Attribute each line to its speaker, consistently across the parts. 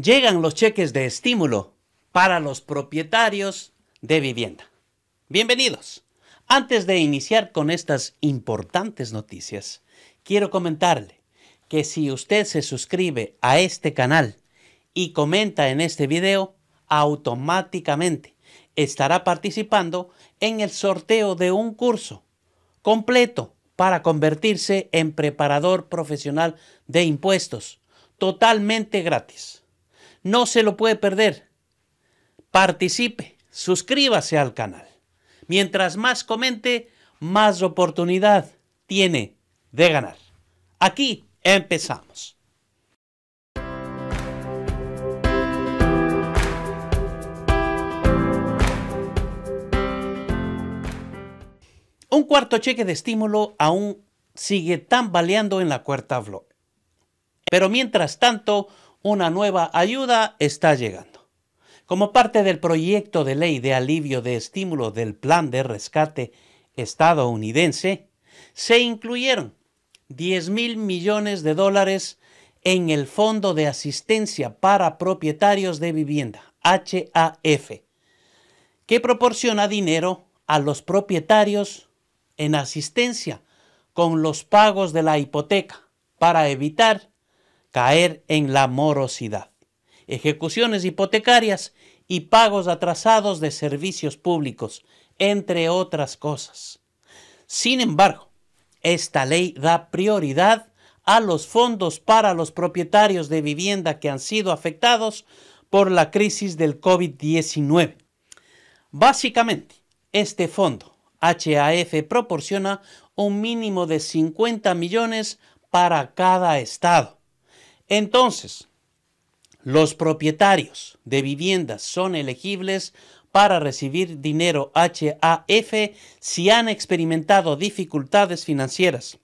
Speaker 1: llegan los cheques de estímulo para los propietarios de vivienda. Bienvenidos. Antes de iniciar con estas importantes noticias, quiero comentarle que si usted se suscribe a este canal y comenta en este video, automáticamente estará participando en el sorteo de un curso completo para convertirse en preparador profesional de impuestos, totalmente gratis. No se lo puede perder. Participe, suscríbase al canal. Mientras más comente, más oportunidad tiene de ganar. Aquí empezamos. Un cuarto cheque de estímulo aún sigue tambaleando en la cuarta vlog. Pero mientras tanto, una nueva ayuda está llegando. Como parte del proyecto de ley de alivio de estímulo del Plan de Rescate estadounidense, se incluyeron 10 mil millones de dólares en el Fondo de Asistencia para Propietarios de Vivienda, HAF, que proporciona dinero a los propietarios en asistencia con los pagos de la hipoteca para evitar caer en la morosidad, ejecuciones hipotecarias y pagos atrasados de servicios públicos, entre otras cosas. Sin embargo, esta ley da prioridad a los fondos para los propietarios de vivienda que han sido afectados por la crisis del COVID-19. Básicamente, este fondo HAF proporciona un mínimo de 50 millones para cada estado entonces, los propietarios de viviendas son elegibles para recibir dinero HAF si han experimentado dificultades financieras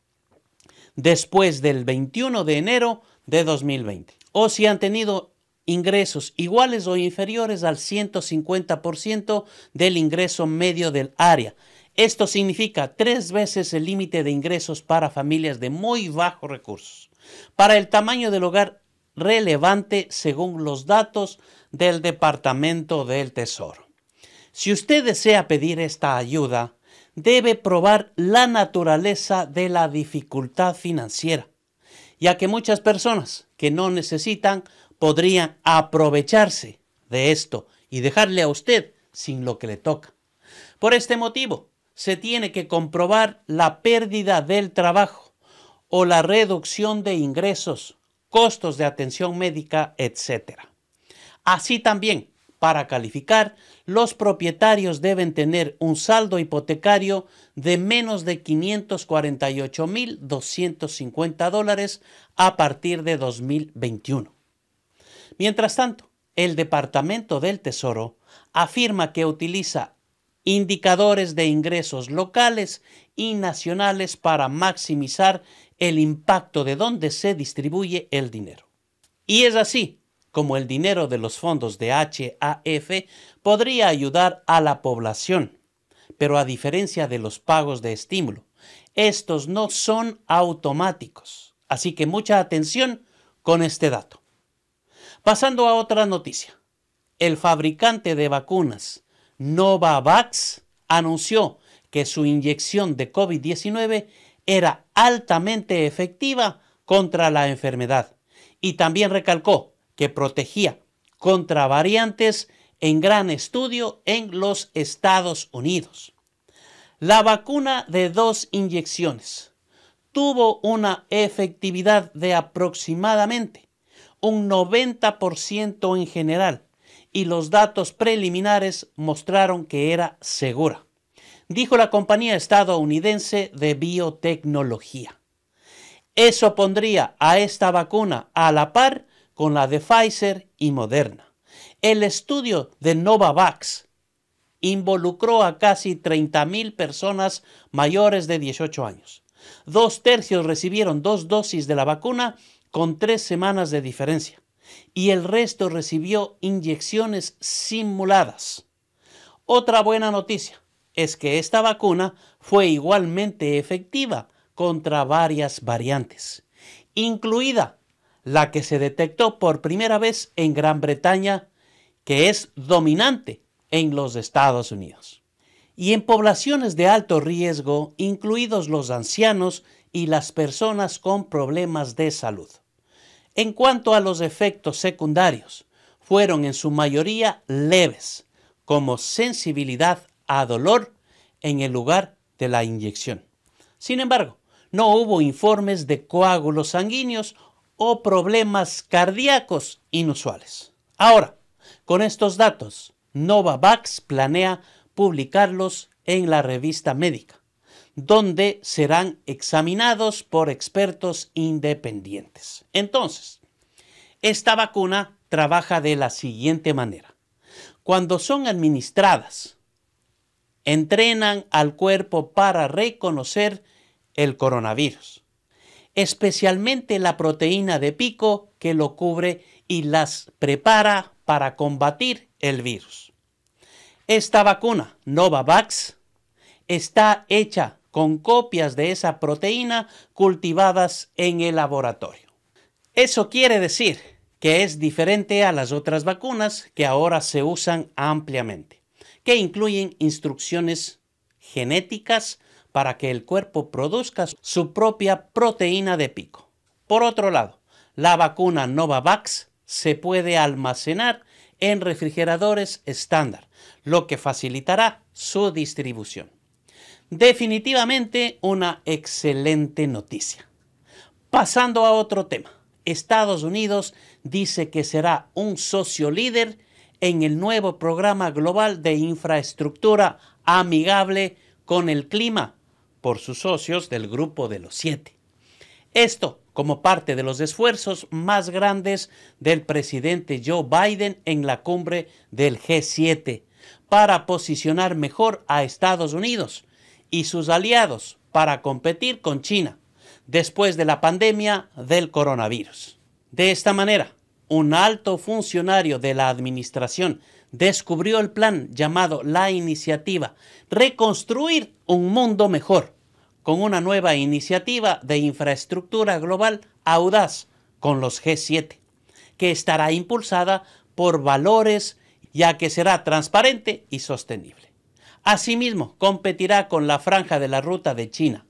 Speaker 1: después del 21 de enero de 2020 o si han tenido ingresos iguales o inferiores al 150% del ingreso medio del área. Esto significa tres veces el límite de ingresos para familias de muy bajos recursos para el tamaño del hogar relevante según los datos del Departamento del Tesoro. Si usted desea pedir esta ayuda, debe probar la naturaleza de la dificultad financiera, ya que muchas personas que no necesitan podrían aprovecharse de esto y dejarle a usted sin lo que le toca. Por este motivo, se tiene que comprobar la pérdida del trabajo o la reducción de ingresos, costos de atención médica, etc. Así también, para calificar, los propietarios deben tener un saldo hipotecario de menos de 548.250 dólares a partir de 2021. Mientras tanto, el Departamento del Tesoro afirma que utiliza indicadores de ingresos locales y nacionales para maximizar el impacto de dónde se distribuye el dinero. Y es así como el dinero de los fondos de HAF podría ayudar a la población, pero a diferencia de los pagos de estímulo, estos no son automáticos. Así que mucha atención con este dato. Pasando a otra noticia. El fabricante de vacunas Novavax anunció que su inyección de COVID-19 era altamente efectiva contra la enfermedad y también recalcó que protegía contra variantes en gran estudio en los Estados Unidos. La vacuna de dos inyecciones tuvo una efectividad de aproximadamente un 90% en general y los datos preliminares mostraron que era segura dijo la compañía estadounidense de biotecnología. Eso pondría a esta vacuna a la par con la de Pfizer y Moderna. El estudio de Novavax involucró a casi 30.000 personas mayores de 18 años. Dos tercios recibieron dos dosis de la vacuna con tres semanas de diferencia y el resto recibió inyecciones simuladas. Otra buena noticia, es que esta vacuna fue igualmente efectiva contra varias variantes, incluida la que se detectó por primera vez en Gran Bretaña, que es dominante en los Estados Unidos, y en poblaciones de alto riesgo, incluidos los ancianos y las personas con problemas de salud. En cuanto a los efectos secundarios, fueron en su mayoría leves, como sensibilidad a dolor en el lugar de la inyección. Sin embargo, no hubo informes de coágulos sanguíneos o problemas cardíacos inusuales. Ahora, con estos datos, Novavax planea publicarlos en la revista médica, donde serán examinados por expertos independientes. Entonces, esta vacuna trabaja de la siguiente manera. Cuando son administradas entrenan al cuerpo para reconocer el coronavirus, especialmente la proteína de pico que lo cubre y las prepara para combatir el virus. Esta vacuna, Novavax, está hecha con copias de esa proteína cultivadas en el laboratorio. Eso quiere decir que es diferente a las otras vacunas que ahora se usan ampliamente que incluyen instrucciones genéticas para que el cuerpo produzca su propia proteína de pico. Por otro lado, la vacuna Novavax se puede almacenar en refrigeradores estándar, lo que facilitará su distribución. Definitivamente una excelente noticia. Pasando a otro tema, Estados Unidos dice que será un socio líder en el nuevo programa global de infraestructura amigable con el clima por sus socios del Grupo de los Siete. Esto como parte de los esfuerzos más grandes del presidente Joe Biden en la cumbre del G7 para posicionar mejor a Estados Unidos y sus aliados para competir con China después de la pandemia del coronavirus. De esta manera, un alto funcionario de la administración descubrió el plan llamado la iniciativa Reconstruir un Mundo Mejor, con una nueva iniciativa de infraestructura global audaz con los G7, que estará impulsada por valores ya que será transparente y sostenible. Asimismo, competirá con la franja de la ruta de China.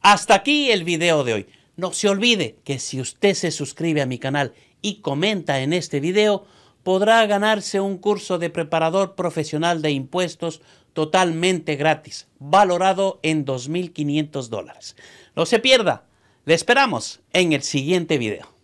Speaker 1: Hasta aquí el video de hoy. No se olvide que si usted se suscribe a mi canal y comenta en este video, podrá ganarse un curso de preparador profesional de impuestos totalmente gratis, valorado en 2.500 dólares. No se pierda, le esperamos en el siguiente video.